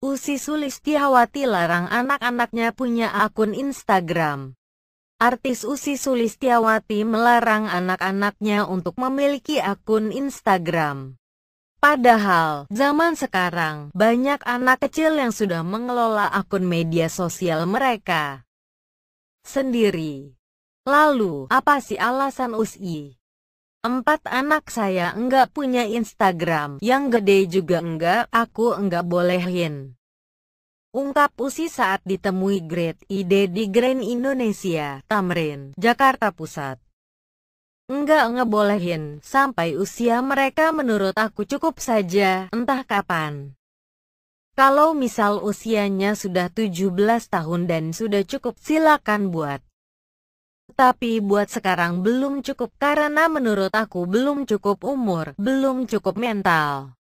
Usi Sulistiawati larang anak-anaknya punya akun Instagram. Artis Usi Sulistiawati melarang anak-anaknya untuk memiliki akun Instagram. Padahal, zaman sekarang, banyak anak kecil yang sudah mengelola akun media sosial mereka sendiri. Lalu, apa sih alasan Usi? Empat anak saya enggak punya Instagram. Yang gede juga enggak, aku enggak bolehin. Ungkap Usi saat ditemui Great Ide di Grand Indonesia, Tamrin, Jakarta Pusat. Enggak ngebolehin, sampai usia mereka menurut aku cukup saja, entah kapan. Kalau misal usianya sudah 17 tahun dan sudah cukup silakan buat. Tapi buat sekarang belum cukup karena menurut aku belum cukup umur, belum cukup mental.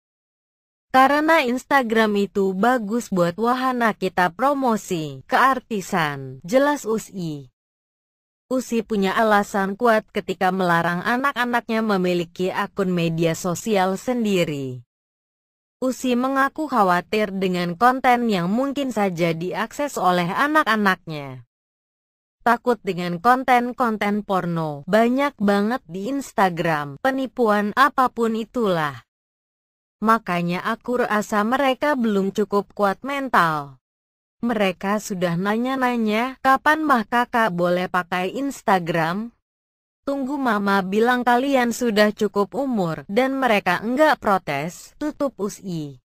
Karena Instagram itu bagus buat wahana kita promosi, keartisan, jelas USI. USI punya alasan kuat ketika melarang anak-anaknya memiliki akun media sosial sendiri. USI mengaku khawatir dengan konten yang mungkin saja diakses oleh anak-anaknya takut dengan konten-konten porno. Banyak banget di Instagram, penipuan apapun itulah. Makanya aku rasa mereka belum cukup kuat mental. Mereka sudah nanya-nanya, kapan mah kakak boleh pakai Instagram? Tunggu mama bilang kalian sudah cukup umur, dan mereka enggak protes, tutup USI.